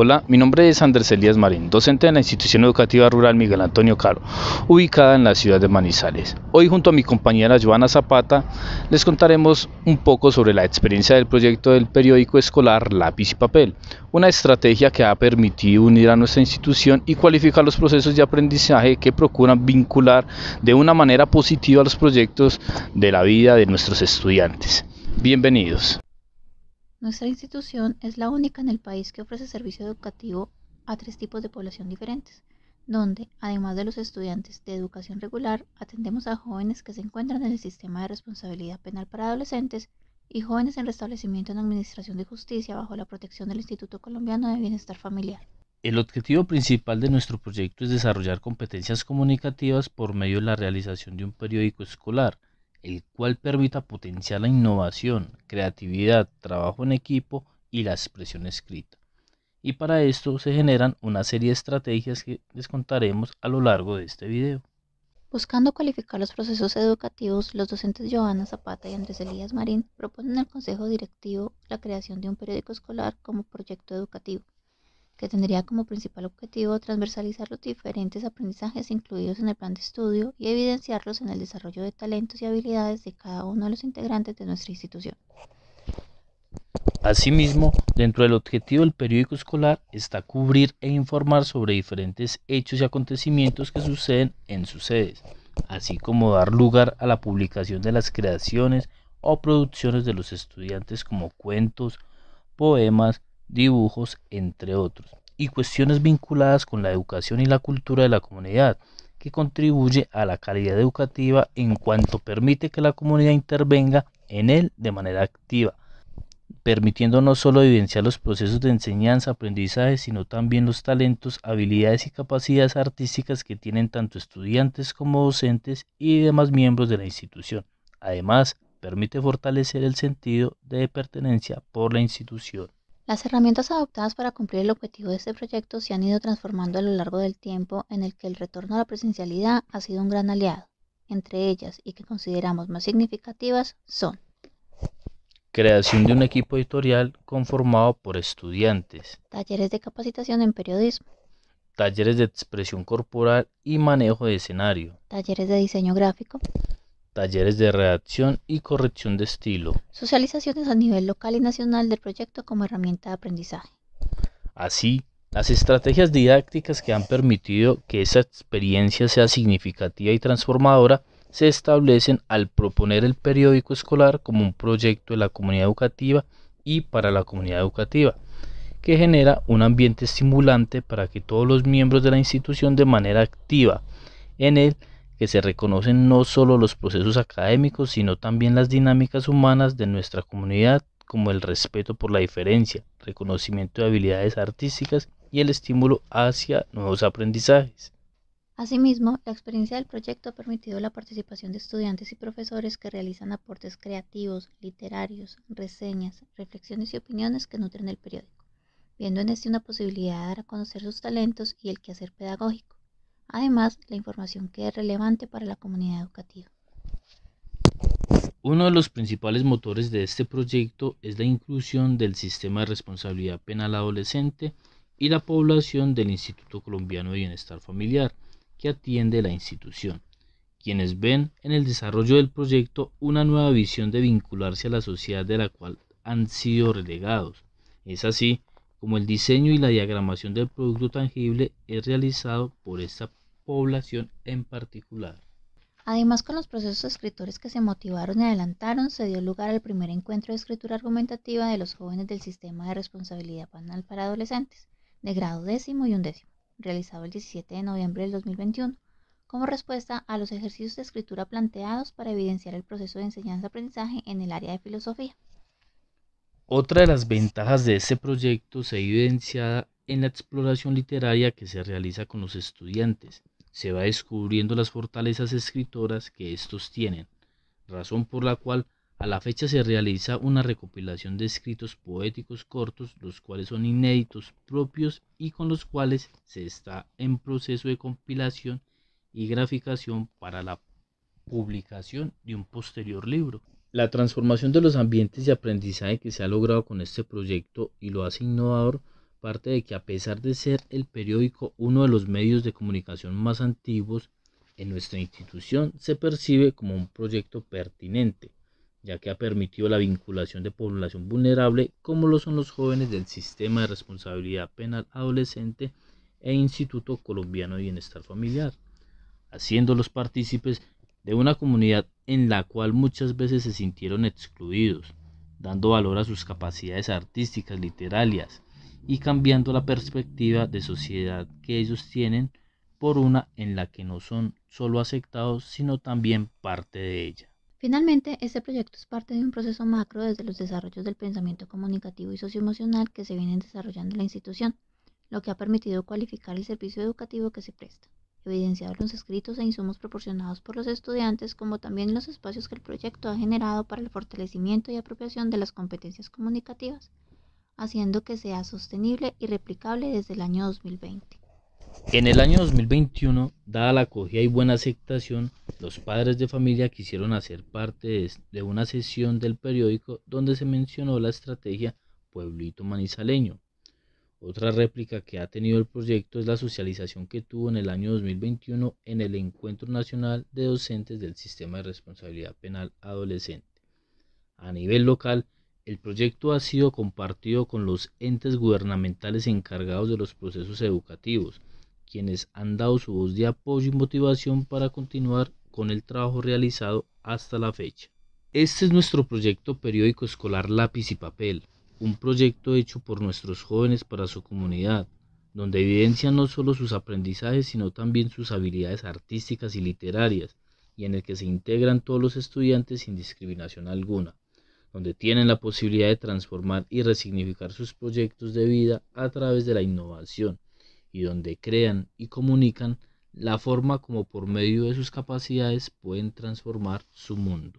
Hola, mi nombre es Andrés Elías Marín, docente de la institución educativa rural Miguel Antonio Caro, ubicada en la ciudad de Manizales. Hoy junto a mi compañera Joana Zapata les contaremos un poco sobre la experiencia del proyecto del periódico escolar Lápiz y Papel, una estrategia que ha permitido unir a nuestra institución y cualificar los procesos de aprendizaje que procuran vincular de una manera positiva los proyectos de la vida de nuestros estudiantes. Bienvenidos. Nuestra institución es la única en el país que ofrece servicio educativo a tres tipos de población diferentes, donde, además de los estudiantes de educación regular, atendemos a jóvenes que se encuentran en el sistema de responsabilidad penal para adolescentes y jóvenes en restablecimiento en administración de justicia bajo la protección del Instituto Colombiano de Bienestar Familiar. El objetivo principal de nuestro proyecto es desarrollar competencias comunicativas por medio de la realización de un periódico escolar, el cual permita potenciar la innovación, creatividad, trabajo en equipo y la expresión escrita. Y para esto se generan una serie de estrategias que les contaremos a lo largo de este video. Buscando cualificar los procesos educativos, los docentes Giovanna Zapata y Andrés Elías Marín proponen al Consejo Directivo la creación de un periódico escolar como proyecto educativo que tendría como principal objetivo transversalizar los diferentes aprendizajes incluidos en el plan de estudio y evidenciarlos en el desarrollo de talentos y habilidades de cada uno de los integrantes de nuestra institución. Asimismo, dentro del objetivo del periódico escolar está cubrir e informar sobre diferentes hechos y acontecimientos que suceden en sus sedes, así como dar lugar a la publicación de las creaciones o producciones de los estudiantes como cuentos, poemas, dibujos, entre otros, y cuestiones vinculadas con la educación y la cultura de la comunidad, que contribuye a la calidad educativa en cuanto permite que la comunidad intervenga en él de manera activa, permitiendo no solo evidenciar los procesos de enseñanza, aprendizaje, sino también los talentos, habilidades y capacidades artísticas que tienen tanto estudiantes como docentes y demás miembros de la institución. Además, permite fortalecer el sentido de pertenencia por la institución. Las herramientas adoptadas para cumplir el objetivo de este proyecto se han ido transformando a lo largo del tiempo en el que el retorno a la presencialidad ha sido un gran aliado. Entre ellas y que consideramos más significativas son creación de un equipo editorial conformado por estudiantes, talleres de capacitación en periodismo, talleres de expresión corporal y manejo de escenario, talleres de diseño gráfico, talleres de redacción y corrección de estilo. Socializaciones a nivel local y nacional del proyecto como herramienta de aprendizaje. Así, las estrategias didácticas que han permitido que esa experiencia sea significativa y transformadora se establecen al proponer el periódico escolar como un proyecto de la comunidad educativa y para la comunidad educativa, que genera un ambiente estimulante para que todos los miembros de la institución de manera activa en él que se reconocen no solo los procesos académicos, sino también las dinámicas humanas de nuestra comunidad, como el respeto por la diferencia, reconocimiento de habilidades artísticas y el estímulo hacia nuevos aprendizajes. Asimismo, la experiencia del proyecto ha permitido la participación de estudiantes y profesores que realizan aportes creativos, literarios, reseñas, reflexiones y opiniones que nutren el periódico, viendo en este una posibilidad de dar a conocer sus talentos y el quehacer pedagógico Además, la información que es relevante para la comunidad educativa. Uno de los principales motores de este proyecto es la inclusión del sistema de responsabilidad penal adolescente y la población del Instituto Colombiano de Bienestar Familiar, que atiende la institución, quienes ven en el desarrollo del proyecto una nueva visión de vincularse a la sociedad de la cual han sido relegados. Es así como el diseño y la diagramación del producto tangible es realizado por esta población en particular. Además, con los procesos escritores que se motivaron y adelantaron, se dio lugar al primer encuentro de escritura argumentativa de los jóvenes del sistema de responsabilidad penal para adolescentes, de grado décimo y undécimo, realizado el 17 de noviembre del 2021, como respuesta a los ejercicios de escritura planteados para evidenciar el proceso de enseñanza-aprendizaje en el área de filosofía. Otra de las ventajas de este proyecto se evidencia en la exploración literaria que se realiza con los estudiantes, se va descubriendo las fortalezas escritoras que estos tienen, razón por la cual a la fecha se realiza una recopilación de escritos poéticos cortos, los cuales son inéditos propios y con los cuales se está en proceso de compilación y graficación para la publicación de un posterior libro. La transformación de los ambientes de aprendizaje que se ha logrado con este proyecto y lo hace innovador parte de que a pesar de ser el periódico uno de los medios de comunicación más antiguos, en nuestra institución se percibe como un proyecto pertinente, ya que ha permitido la vinculación de población vulnerable como lo son los jóvenes del sistema de responsabilidad penal adolescente e Instituto Colombiano de Bienestar Familiar, haciéndolos partícipes de una comunidad en la cual muchas veces se sintieron excluidos, dando valor a sus capacidades artísticas, literarias, y cambiando la perspectiva de sociedad que ellos tienen por una en la que no son solo aceptados, sino también parte de ella. Finalmente, este proyecto es parte de un proceso macro desde los desarrollos del pensamiento comunicativo y socioemocional que se vienen desarrollando en la institución, lo que ha permitido cualificar el servicio educativo que se presta, evidenciar los escritos e insumos proporcionados por los estudiantes, como también los espacios que el proyecto ha generado para el fortalecimiento y apropiación de las competencias comunicativas haciendo que sea sostenible y replicable desde el año 2020. En el año 2021, dada la acogida y buena aceptación, los padres de familia quisieron hacer parte de una sesión del periódico donde se mencionó la estrategia Pueblito Manizaleño. Otra réplica que ha tenido el proyecto es la socialización que tuvo en el año 2021 en el Encuentro Nacional de Docentes del Sistema de Responsabilidad Penal Adolescente. A nivel local, el proyecto ha sido compartido con los entes gubernamentales encargados de los procesos educativos, quienes han dado su voz de apoyo y motivación para continuar con el trabajo realizado hasta la fecha. Este es nuestro proyecto periódico escolar Lápiz y Papel, un proyecto hecho por nuestros jóvenes para su comunidad, donde evidencian no solo sus aprendizajes, sino también sus habilidades artísticas y literarias, y en el que se integran todos los estudiantes sin discriminación alguna donde tienen la posibilidad de transformar y resignificar sus proyectos de vida a través de la innovación y donde crean y comunican la forma como por medio de sus capacidades pueden transformar su mundo.